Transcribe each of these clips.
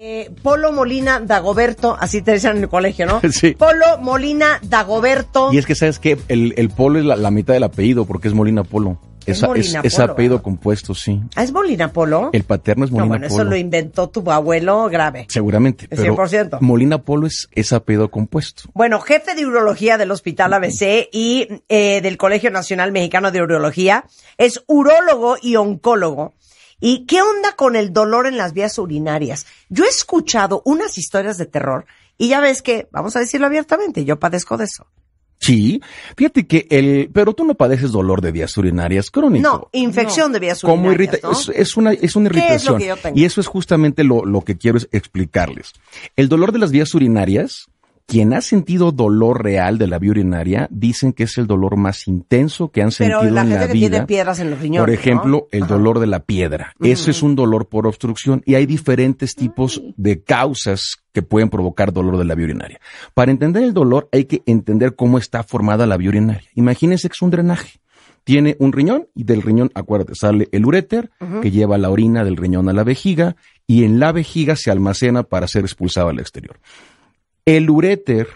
Eh, Polo Molina Dagoberto, así te decían en el colegio, ¿no? Sí. Polo Molina Dagoberto. Y es que sabes que el, Polo es la, mitad del apellido porque es Molina Polo. Es, es, apellido compuesto, sí. ¿Ah, es Molina Polo? El paterno es Molina bueno, Eso lo inventó tu abuelo grave. Seguramente. Pero 100%. Molina Polo es, apellido compuesto. Bueno, jefe de urología del Hospital ABC y eh, del Colegio Nacional Mexicano de Urología. Es urólogo y oncólogo ¿Y qué onda con el dolor en las vías urinarias? Yo he escuchado unas historias de terror y ya ves que, vamos a decirlo abiertamente, yo padezco de eso. Sí, fíjate que el, pero tú no padeces dolor de vías urinarias crónico. No, infección de vías urinarias. Como irrita, es, una, es una irritación. Y eso es justamente lo, lo que quiero explicarles. El dolor de las vías urinarias quien ha sentido dolor real de la vía urinaria dicen que es el dolor más intenso que han sentido la en la que piedras en los riñones, por ejemplo, el dolor de la piedra. Ese es un dolor por obstrucción y hay diferentes tipos de causas que pueden provocar dolor de la vía urinaria. Para entender el dolor hay que entender cómo está formada la vía urinaria. Imagínense que es un drenaje tiene un riñón y del riñón, acuérdate, sale el ureter que lleva la orina del riñón a la vejiga y en la vejiga se almacena para ser expulsado al exterior. El uréter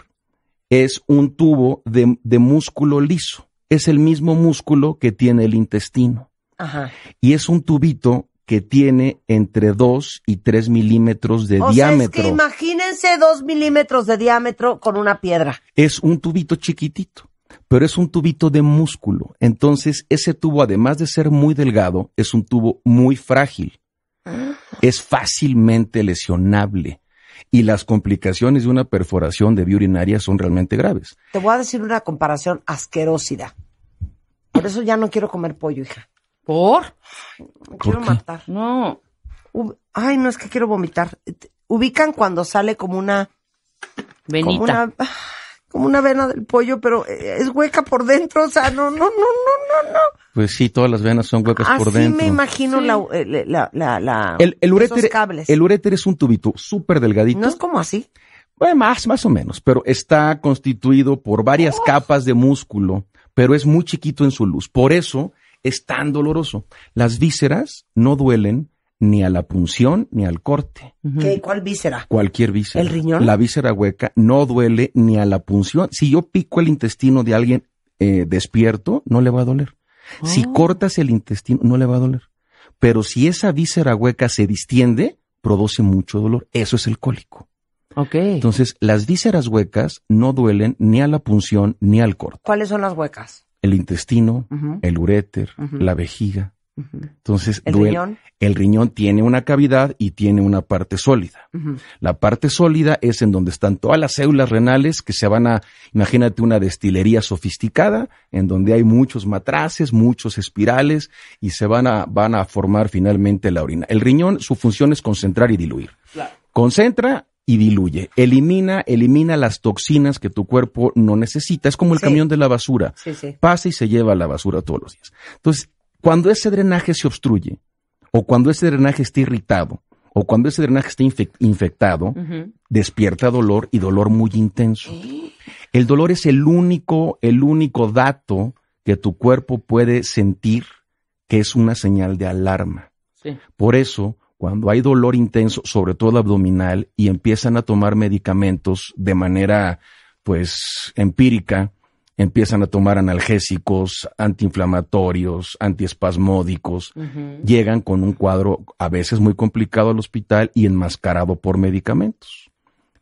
es un tubo de, músculo liso. Es el mismo músculo que tiene el intestino. Ajá. Y es un tubito que tiene entre 2 y 3 milímetros de diámetro. es que imagínense 2 milímetros de diámetro con una piedra. Es un tubito chiquitito, pero es un tubito de músculo. Entonces, ese tubo, además de ser muy delgado, es un tubo muy frágil. Ah. Es fácilmente lesionable y las complicaciones de una perforación de vía urinaria son realmente graves. Te voy a decir una comparación asquerosidad. Por eso ya no quiero comer pollo, hija. ¿Por? quiero matar. No. Ay, no es que quiero vomitar. Ubican cuando sale como una. Venita. Como una, como una vena del pollo, pero eh, es hueca por dentro. O sea, no, no, no, no, no, no. Pues sí, todas las venas son huecas por dentro. Así me imagino eh, la, la, la, el, el uréter, El uréter es un tubito súper delgadito. ¿No es como así? más, más o menos, pero está constituido por varias capas de músculo, pero es muy chiquito en su luz. Por eso es tan doloroso. Las vísceras no duelen ni a la punción ni al corte. ¿Qué? ¿Cuál víscera? Cualquier víscera. ¿El riñón? La víscera hueca no duele ni a la punción. Si yo pico el intestino de alguien eh, despierto, no le va a doler. Si ah. cortas el intestino, no le va a doler. Pero si esa víscera hueca se distiende, produce mucho dolor. Eso es el cólico. Okay. Entonces, las vísceras huecas no duelen ni a la punción ni al corte. ¿Cuáles son las huecas? El intestino, el uréter, la vejiga, entonces, ¿El riñón? tiene una cavidad y tiene una parte sólida. La parte sólida es en donde están todas las células renales que se van a, imagínate una destilería sofisticada, en donde hay muchos matraces, muchos espirales y se van a, van a formar finalmente la orina. El riñón, su función es concentrar y diluir. Concentra y diluye, elimina, elimina las toxinas que tu cuerpo no necesita. Es como el camión de la basura. Pasa y se lleva la basura todos los días. Entonces, cuando ese drenaje se obstruye, o cuando ese drenaje está irritado, o cuando ese drenaje está infectado, despierta dolor y dolor muy intenso. ¿Eh? El dolor es el único, el único dato que tu cuerpo puede sentir que es una señal de alarma. Por eso, cuando hay dolor intenso, sobre todo abdominal, y empiezan a tomar medicamentos de manera, pues, empírica, empiezan a tomar analgésicos, antiinflamatorios, antiespasmódicos, llegan con un cuadro a veces muy complicado al hospital y enmascarado por medicamentos.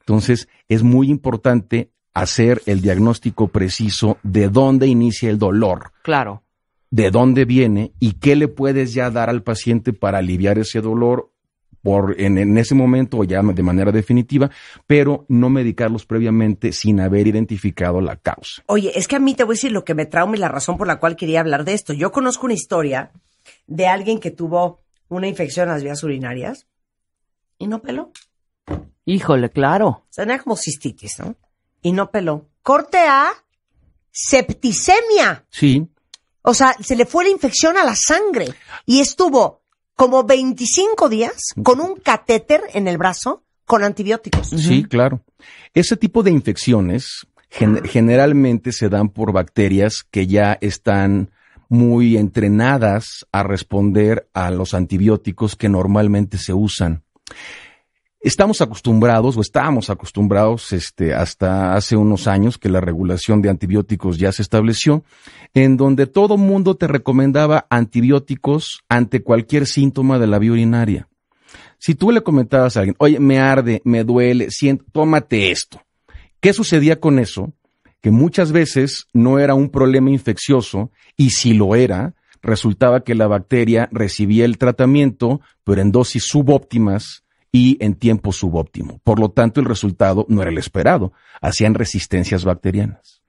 Entonces, es muy importante hacer el diagnóstico preciso de dónde inicia el dolor. Claro. De dónde viene y qué le puedes ya dar al paciente para aliviar ese dolor por, en, en, ese momento ya de manera definitiva, pero no medicarlos previamente sin haber identificado la causa. Oye, es que a mí te voy a decir lo que me trauma y la razón por la cual quería hablar de esto. Yo conozco una historia de alguien que tuvo una infección en las vías urinarias y no peló. Híjole, claro. Tenía como cistitis, ¿no? Y no peló. Corte A, septicemia. Sí. O sea, se le fue la infección a la sangre y estuvo como 25 días con un catéter en el brazo con antibióticos. Sí, claro. Ese tipo de infecciones ah. generalmente se dan por bacterias que ya están muy entrenadas a responder a los antibióticos que normalmente se usan. Estamos acostumbrados o estábamos acostumbrados este, hasta hace unos años que la regulación de antibióticos ya se estableció, en donde todo mundo te recomendaba antibióticos ante cualquier síntoma de la vía urinaria. Si tú le comentabas a alguien, oye, me arde, me duele, siento, tómate esto. ¿Qué sucedía con eso? Que muchas veces no era un problema infeccioso y si lo era, resultaba que la bacteria recibía el tratamiento, pero en dosis subóptimas y en tiempo subóptimo. Por lo tanto, el resultado no era el esperado. Hacían resistencias bacterianas.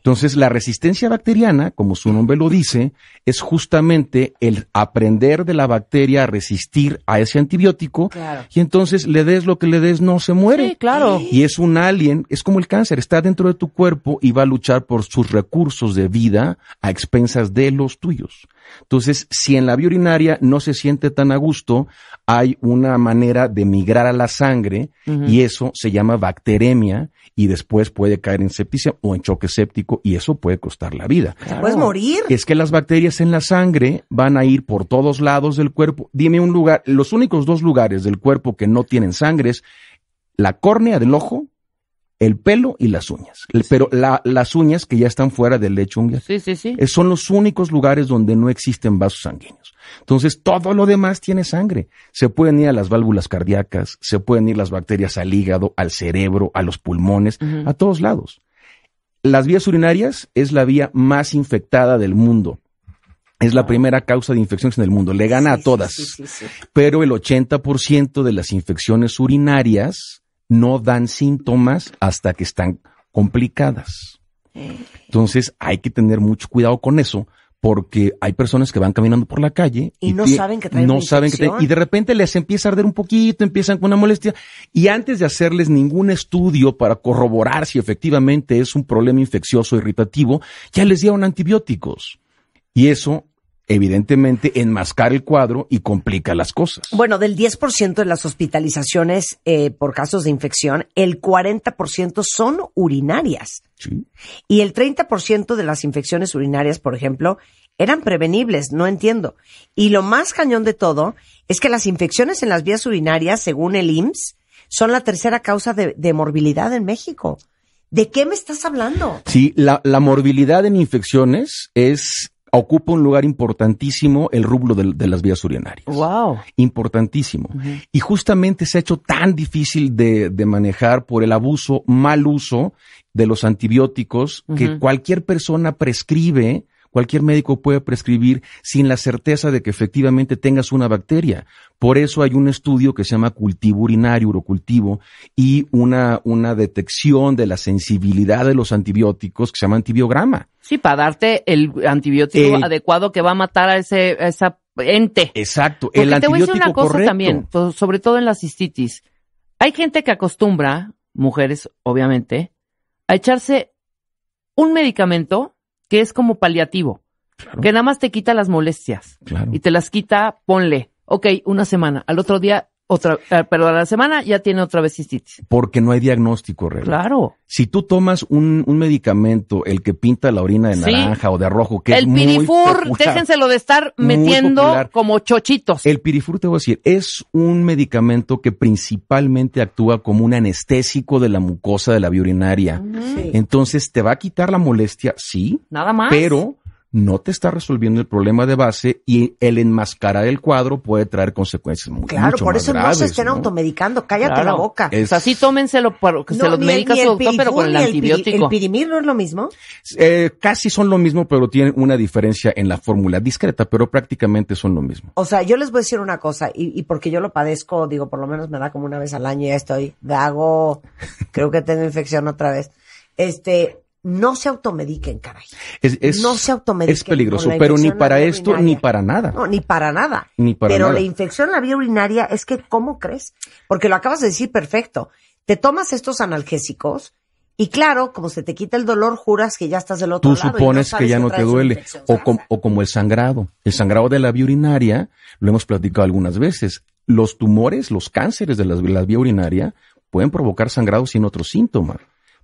Entonces, la resistencia bacteriana, como su nombre lo dice, es justamente el aprender de la bacteria a resistir a ese antibiótico y entonces le des lo que le des, no se muere. claro. Y es un alien, es como el cáncer, está dentro de tu cuerpo y va a luchar por sus recursos de vida a expensas de los tuyos. Entonces, si en la vía urinaria no se siente tan a gusto, hay una manera de migrar a la sangre y eso se llama bacteremia y después puede caer en septicia o en choque séptico y eso puede costar la vida. morir. Es que las bacterias en la sangre van a ir por todos lados del cuerpo. Dime un lugar, los únicos dos lugares del cuerpo que no tienen sangre es la córnea del ojo el pelo y las uñas. Pero las uñas que ya están fuera del lecho ungueal. Sí, sí, sí. Eh, son los únicos lugares donde no existen vasos sanguíneos. Entonces, todo lo demás tiene sangre. Se pueden ir a las válvulas cardíacas, se pueden ir las bacterias al hígado, al cerebro, a los pulmones, a todos lados. Las vías urinarias es la vía más infectada del mundo. Es la primera causa de infecciones en el mundo. Le gana a todas. Pero el 80% de las infecciones urinarias no dan síntomas hasta que están complicadas. Eh. Entonces hay que tener mucho cuidado con eso porque hay personas que van caminando por la calle y, no saben que traen no y de repente les empieza a arder un poquito, empiezan con una molestia y antes de hacerles ningún estudio para corroborar si efectivamente es un problema infeccioso irritativo, ya les dieron antibióticos. Y eso evidentemente enmascar el cuadro y complica las cosas. Bueno, del 10% de las hospitalizaciones eh, por casos de infección, el 40% son urinarias. Sí. Y el 30% de las infecciones urinarias, por ejemplo, eran prevenibles, no entiendo. Y lo más cañón de todo es que las infecciones en las vías urinarias, según el IMSS, son la tercera causa de, morbilidad en México. ¿De qué me estás hablando? Sí, la morbilidad en infecciones es ocupa un lugar importantísimo el rublo de, las vías urinarias. ¡Wow! Importantísimo. Y justamente se ha hecho tan difícil de, manejar por el abuso, mal uso de los antibióticos que cualquier persona prescribe cualquier médico puede prescribir sin la certeza de que efectivamente tengas una bacteria. Por eso hay un estudio que se llama cultivo urinario, urocultivo, y una, una detección de la sensibilidad de los antibióticos que se llama antibiograma. Sí, para darte el antibiótico adecuado que va a matar a, ese, esa ente. Exacto, Porque el te voy a decir una cosa también, sobre todo en la cistitis. Hay gente que acostumbra, mujeres obviamente, a echarse un medicamento que es como paliativo, que nada más te quita las molestias y te las quita, ponle, ok, una semana, al otro día otra, eh, perdón, a la semana ya tiene otra vez cistitis. Porque no hay diagnóstico real. Claro. Si tú tomas un, un medicamento, el que pinta la orina de naranja o de rojo, que el pirifur, déjenselo de estar metiendo como chochitos. El pirifur, te voy a decir, es un medicamento que principalmente actúa como un anestésico de la mucosa de la vía urinaria. Mm. Entonces, te va a quitar la molestia, sí. Nada más. Pero no te está resolviendo el problema de base y el enmascarar el cuadro puede traer consecuencias muy Claro, por eso no se estén automedicando, cállate la boca. Es... O sea, sí tómenselo, que se los su pero con el, antibiótico. ¿El pirimir no es lo mismo? Eh, casi son lo mismo, pero tienen una diferencia en la fórmula discreta, pero prácticamente son lo mismo. O sea, yo les voy a decir una cosa, y, y porque yo lo padezco, digo, por lo menos me da como una vez al año y ya estoy, hago... creo que tengo infección otra vez. Este, no se automediquen, caray. Es, no se automediquen. Es peligroso, pero ni para esto ni para nada. No, ni para nada. pero la infección en la vía urinaria es que, ¿cómo crees? Porque lo acabas de decir perfecto. Te tomas estos analgésicos y claro, como se te quita el dolor, juras que ya estás del otro Tú lado. Tú supones que ya no te duele. O, como el sangrado. El sangrado de la vía urinaria, lo hemos platicado algunas veces. Los tumores, los cánceres de la, la vía urinaria pueden provocar sangrado sin otro síntoma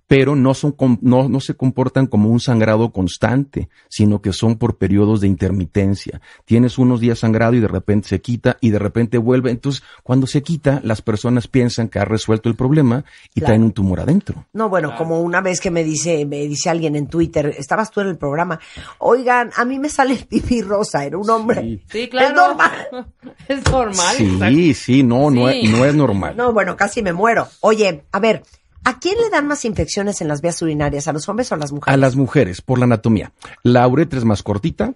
pero no, son, no, no, se comportan como un sangrado constante, sino que son por periodos de intermitencia. Tienes unos días sangrado y de repente se quita y de repente vuelve. Entonces, cuando se quita, las personas piensan que ha resuelto el problema y traen un tumor adentro. No, bueno, como una vez que me dice, me dice alguien en Twitter, estabas tú en el programa, oigan, a mí me sale el pipí rosa, era un hombre. Sí, claro. Es normal. es normal. Sí, sí, no, es, no es normal. No, bueno, casi me muero. Oye, a ver, ¿A quién le dan más infecciones en las vías urinarias? ¿A los hombres o a las mujeres? A las mujeres, por la anatomía. La uretra es más cortita,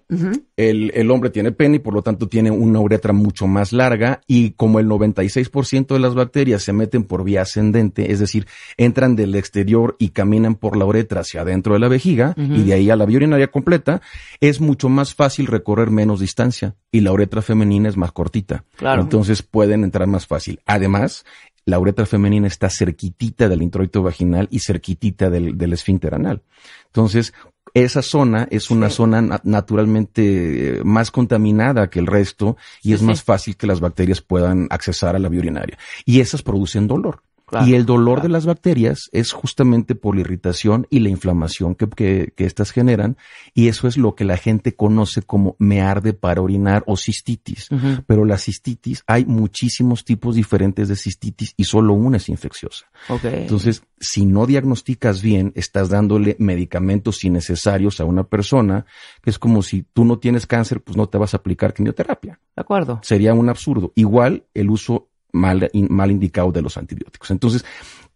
el, hombre tiene pene y por lo tanto tiene una uretra mucho más larga y como el 96% de las bacterias se meten por vía ascendente, es decir, entran del exterior y caminan por la uretra hacia adentro de la vejiga y de ahí a la vía urinaria completa, es mucho más fácil recorrer menos distancia y la uretra femenina es más cortita. Claro. Entonces pueden entrar más fácil. Además, la uretra femenina está cerquitita del introito vaginal y cerquitita del, esfínter anal. Entonces, esa zona es una zona naturalmente eh, más contaminada que el resto y es más fácil que las bacterias puedan accesar a la vía urinaria. Y esas producen dolor y el dolor de las bacterias es justamente por la irritación y la inflamación que, que, estas generan. Y eso es lo que la gente conoce como me arde para orinar o cistitis. Pero la cistitis, hay muchísimos tipos diferentes de cistitis y solo una es infecciosa. Entonces, si no diagnosticas bien, estás dándole medicamentos innecesarios a una persona, que es como si tú no tienes cáncer, pues no te vas a aplicar quimioterapia. De acuerdo. Sería un absurdo. Igual el uso mal, mal indicado de los antibióticos. Entonces,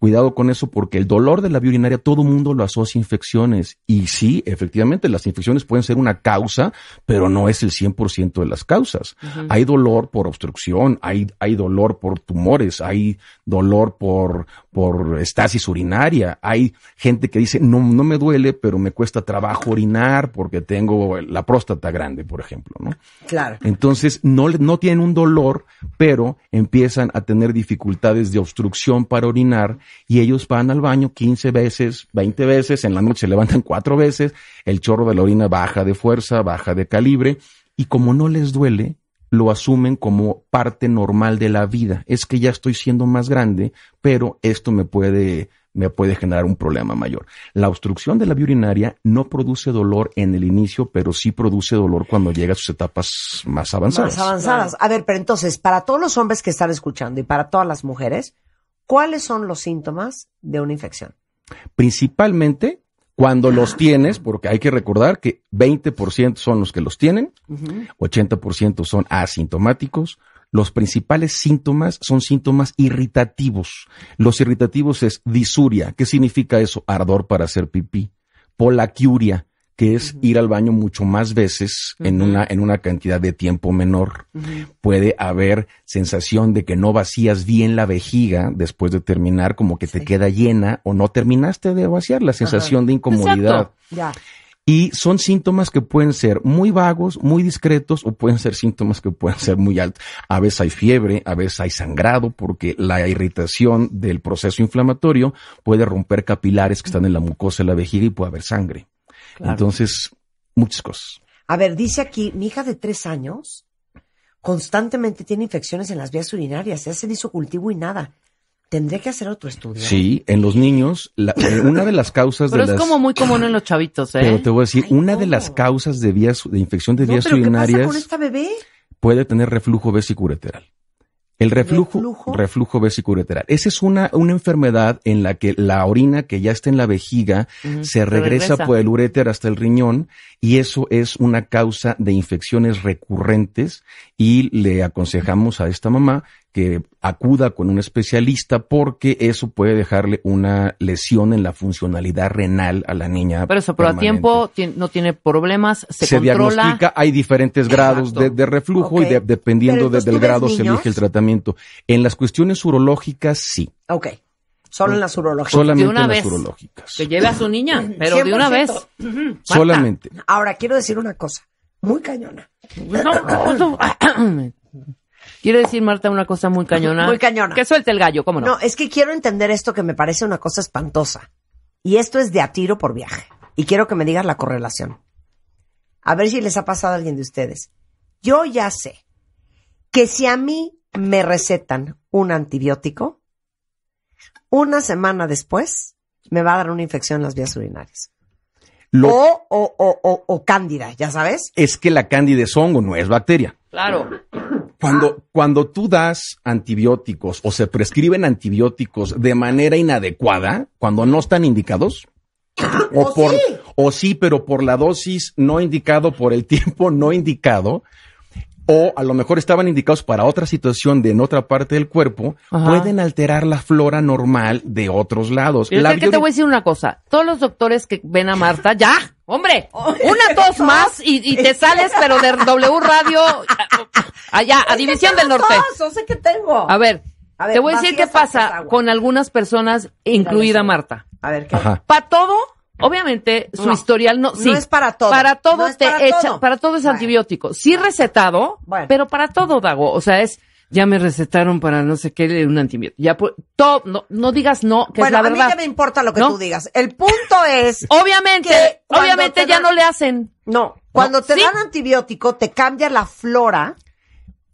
Cuidado con eso porque el dolor de la vía urinaria todo mundo lo asocia a infecciones. Y sí, efectivamente, las infecciones pueden ser una causa, pero no es el 100% de las causas. Hay dolor por obstrucción, hay, hay dolor por tumores, hay dolor por, por estasis urinaria, hay gente que dice, no, no me duele, pero me cuesta trabajo orinar porque tengo la próstata grande, por ejemplo, ¿no? Claro. Entonces, no, no tienen un dolor, pero empiezan a tener dificultades de obstrucción para orinar y ellos van al baño 15 veces, 20 veces, en la noche se levantan cuatro veces, el chorro de la orina baja de fuerza, baja de calibre, y como no les duele, lo asumen como parte normal de la vida. Es que ya estoy siendo más grande, pero esto me puede me puede generar un problema mayor. La obstrucción de la vía urinaria no produce dolor en el inicio, pero sí produce dolor cuando llega a sus etapas más avanzadas. Más avanzadas. A ver, pero entonces, para todos los hombres que están escuchando y para todas las mujeres, ¿Cuáles son los síntomas de una infección? Principalmente cuando los ah. tienes, porque hay que recordar que 20% son los que los tienen, 80% son asintomáticos. Los principales síntomas son síntomas irritativos. Los irritativos es disuria. ¿Qué significa eso? Ardor para hacer pipí. Polaquiuria que es ir al baño mucho más veces en, una, en una cantidad de tiempo menor. Puede haber sensación de que no vacías bien la vejiga después de terminar, como que te queda llena o no terminaste de vaciar, la sensación de incomodidad. Y son síntomas que pueden ser muy vagos, muy discretos o pueden ser síntomas que pueden ser muy altos. A veces hay fiebre, a veces hay sangrado porque la irritación del proceso inflamatorio puede romper capilares que están en la mucosa de la vejiga y puede haber sangre. Entonces, muchas cosas. A ver, dice aquí, mi hija de tres años constantemente tiene infecciones en las vías urinarias, ya se hizo cultivo y nada. Tendré que hacer otro estudio. Sí, en los niños, eh, una de las causas de las... Pero es como muy común en los chavitos, ¿eh? Pero te voy a decir, una de las causas de vías, de infección de vías urinarias... Puede tener reflujo vesicureteral el reflujo, reflujo, reflujo Esa es una, una enfermedad en la que la orina que ya está en la vejiga se regresa, regresa, por el uréter hasta el riñón y eso es una causa de infecciones recurrentes y le aconsejamos a esta mamá que acuda con un especialista porque eso puede dejarle una lesión en la funcionalidad renal a la niña. Pero eso, pero a tiempo no tiene problemas, se, se diagnostica, hay diferentes grados de, reflujo y dependiendo del grado se elige el tratamiento. En las cuestiones urológicas sí. Ok. Solo en las urológicas. Solamente las urológicas. Que lleve a su niña, pero de una vez. Solamente. Ahora quiero decir una cosa, muy cañona. No, no, no. Quiero decir, Marta, una cosa muy cañona. Muy cañona. Que suelte el gallo, ¿cómo no? No, es que quiero entender esto que me parece una cosa espantosa. Y esto es de a tiro por viaje. Y quiero que me digas la correlación. A ver si les ha pasado a alguien de ustedes. Yo ya sé que si a mí me recetan un antibiótico, una semana después me va a dar una infección en las vías urinarias. Lo... O, o, o, o, cándida, ya sabes. Es que la cándida es hongo, no es bacteria. Claro. Cuando, cuando tú das antibióticos o se prescriben antibióticos de manera inadecuada, cuando no están indicados, o, por, o sí, pero por la dosis no indicado, por el tiempo no indicado, o a lo mejor estaban indicados para otra situación de en otra parte del cuerpo, pueden alterar la flora normal de otros lados. Es que te voy a decir una cosa. Todos los doctores que ven a Marta, ya, hombre, una dos más y, te sales, pero de W Radio, allá, a División del Norte. No sé qué tengo. A ver, te voy a decir qué pasa con algunas personas, incluida Marta. A ver, ¿qué? pasa? Para todo Obviamente, su historial no, sí, es para todo. Para todo te echa, para todos es antibiótico. Sí recetado, pero para todo, Dago. O sea, es, ya me recetaron para no sé qué un antibiótico. Ya pues, todo, no, no, digas no, que es la verdad. a mí ya me importa lo que tú digas. El punto es Obviamente, obviamente ya no le hacen. No, cuando te dan antibiótico te cambia la flora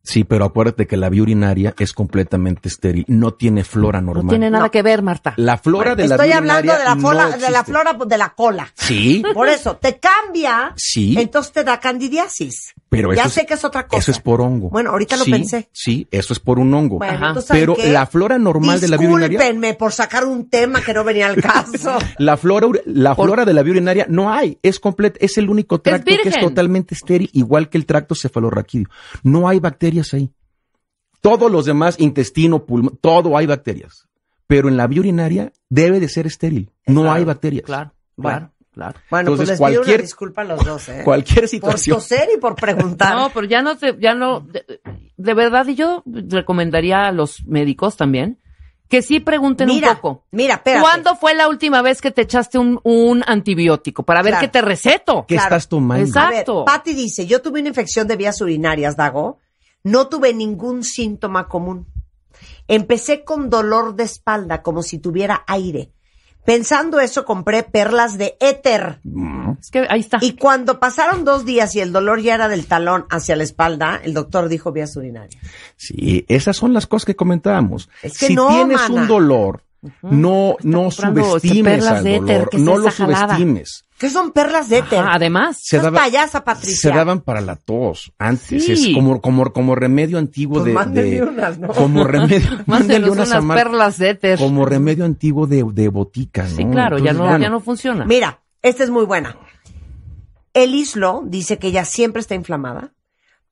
Sí, pero acuérdate que la vía urinaria es completamente estéril, no tiene flora normal. No tiene nada que ver, Marta. La flora de la Estoy hablando de la, flora, de la flora pues, de la cola. Sí. Por eso, te cambia. Sí. Entonces te da candidiasis. Pero ya sé es, que es otra cosa. Eso es por hongo. Bueno, ahorita lo pensé. Sí, eso es por un hongo. pero la flora normal de la vía urinaria. Discúlpenme por sacar un tema que no venía al caso. la flora, la flora de la vía urinaria no hay. Es completo, es el único tracto que es totalmente estéril, igual que el tracto cefalorraquídeo. No hay bacterias ahí. Todos los demás, intestino, pulmón, todo hay bacterias. Pero en la vía urinaria debe de ser estéril. no hay bacterias. claro. claro. Claro. Bueno, pues les pido una disculpa a los dos, ¿eh? Cualquier situación. Por toser y por preguntar. No, pero ya no, te, ya no, de, verdad, y yo recomendaría a los médicos también que sí pregunten un poco. Mira, espérate. ¿Cuándo fue la última vez que te echaste un, antibiótico para ver qué te receto? ¿Qué estás tomando? Exacto. Patti dice, yo tuve una infección de vías urinarias, Dago. No tuve ningún síntoma común. Empecé con dolor de espalda, como si tuviera aire Pensando eso, compré perlas de éter. Mm. Es que ahí está. Y cuando pasaron dos días y el dolor ya era del talón hacia la espalda, el doctor dijo vías urinarias. Sí, esas son las cosas que comentábamos. Es que si tienes un dolor no, no subestimes al dolor, no lo subestimes. ¿Qué son perlas de éter? además, se daban, payasa, Patricia. Se daban para la tos antes, como, como, como remedio antiguo pues de, unas, como remedio, perlas de éter. Como remedio antiguo de, de botica, ¿no? Sí, claro, ya, no, funciona. Mira, esta es muy buena. El islo dice que ella siempre está inflamada,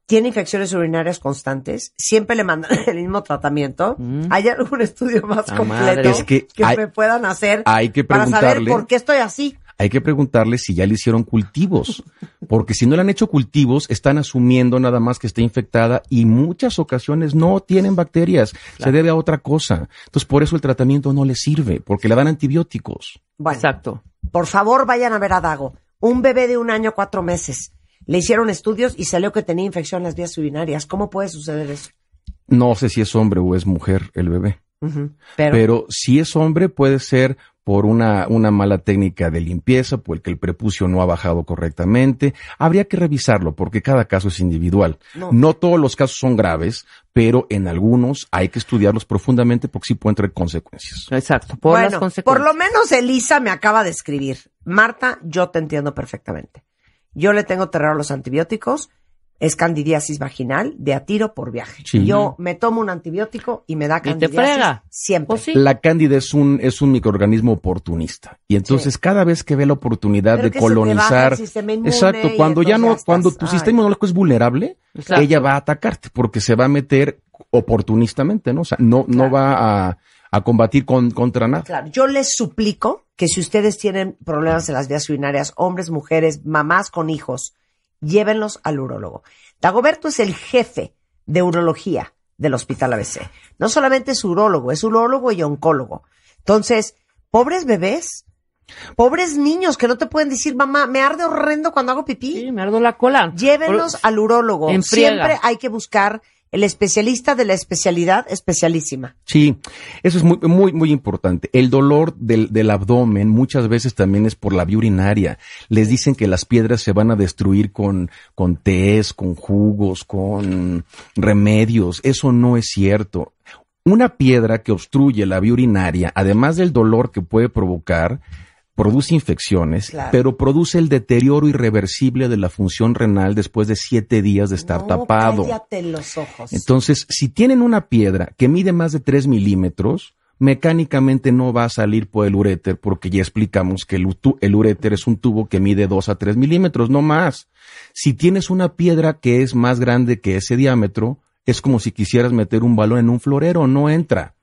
tiene infecciones urinarias constantes, siempre le mandan el mismo tratamiento. Mm. ¿Hay algún estudio más completo que, me puedan hacer hay que para saber por qué estoy así? Hay que preguntarle si ya le hicieron cultivos, porque si no le han hecho cultivos, están asumiendo nada más que esté infectada y muchas ocasiones no tienen bacterias, se debe a otra cosa. Entonces, por eso el tratamiento no le sirve, porque le dan antibióticos. Exacto. Por favor, vayan a ver a Dago. Un bebé de un año, cuatro meses le hicieron estudios y salió que tenía infección en las vías urinarias. ¿Cómo puede suceder eso? No sé si es hombre o es mujer el bebé. pero, si es hombre puede ser por una, mala técnica de limpieza, porque el prepucio no ha bajado correctamente. Habría que revisarlo porque cada caso es individual. No. todos los casos son graves, pero en algunos hay que estudiarlos profundamente porque sí pueden traer consecuencias. Exacto, Por lo menos Elisa me acaba de escribir. Marta, yo te entiendo perfectamente. Yo le tengo terror a los antibióticos, es candidiasis vaginal de a tiro por viaje. Yo me tomo un antibiótico y me da candidiasis. Siempre. La cándida es un, es un microorganismo oportunista. Y entonces cada vez que ve la oportunidad de colonizar. exacto, cuando ya no, cuando tu sistema inmunológico es vulnerable, ella va a atacarte porque se va a meter oportunistamente, ¿no? O sea, no, no va a a combatir con, contra nada. Claro, yo les suplico que si ustedes tienen problemas en las vías urinarias, hombres, mujeres, mamás con hijos, llévenlos al urólogo. Dagoberto es el jefe de urología del Hospital ABC. No solamente es urólogo, es urólogo y oncólogo. Entonces, pobres bebés, Pobres niños que no te pueden decir, mamá, me arde horrendo cuando hago pipí. Sí, me ardo la cola. Llévenlos al urólogo. Siempre hay que buscar el especialista de la especialidad especialísima. Sí, eso es muy, muy, muy importante. El dolor del, abdomen muchas veces también es por la vía urinaria. Les dicen que las piedras se van a destruir con, con con jugos, con remedios. Eso no es cierto. Una piedra que obstruye la vía urinaria, además del dolor que puede provocar, produce infecciones, pero produce el deterioro irreversible de la función renal después de siete días de estar tapado. los Entonces, si tienen una piedra que mide más de 3 milímetros, mecánicamente no va a salir por el uréter, porque ya explicamos que el, el, uréter es un tubo que mide dos a tres milímetros, no más. Si tienes una piedra que es más grande que ese diámetro, es como si quisieras meter un balón en un florero, no entra.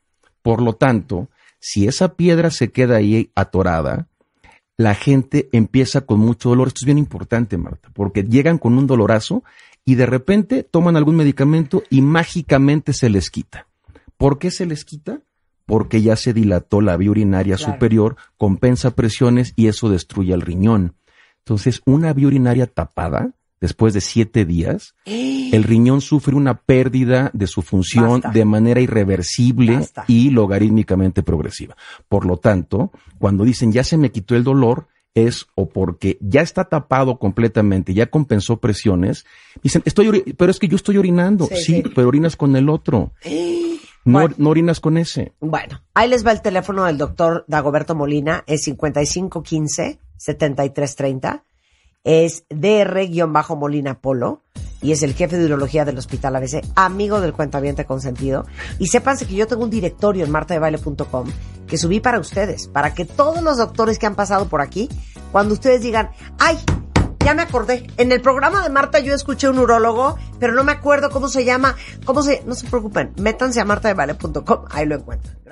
Por lo tanto, si esa piedra se queda ahí atorada, la gente empieza con mucho dolor. Esto es bien importante, Marta, porque llegan con un dolorazo y de repente toman algún medicamento y mágicamente se les quita. ¿Por qué se les quita? Porque ya se dilató la vía urinaria superior, compensa presiones y eso destruye el riñón. Entonces, una vía urinaria tapada después de siete días, el riñón sufre una pérdida de su función de manera irreversible y logarítmicamente progresiva. Por lo tanto, cuando dicen ya se me quitó el dolor, es o porque ya está tapado completamente, ya compensó presiones, dicen, estoy pero es que yo estoy orinando, sí, pero orinas con el otro. No, no, orinas con ese. Bueno, ahí les va el teléfono del doctor Dagoberto Molina, es 5515 7330 es DR-Molina Polo y es el jefe de urología del Hospital ABC, amigo del cuentaviente consentido. Y sépanse que yo tengo un directorio en martadebaile.com que subí para ustedes, para que todos los doctores que han pasado por aquí, cuando ustedes digan, ¡ay! Ya me acordé. En el programa de Marta yo escuché un urólogo, pero no me acuerdo cómo se llama, cómo se... No se preocupen, métanse a martadebaile.com, ahí lo encuentran.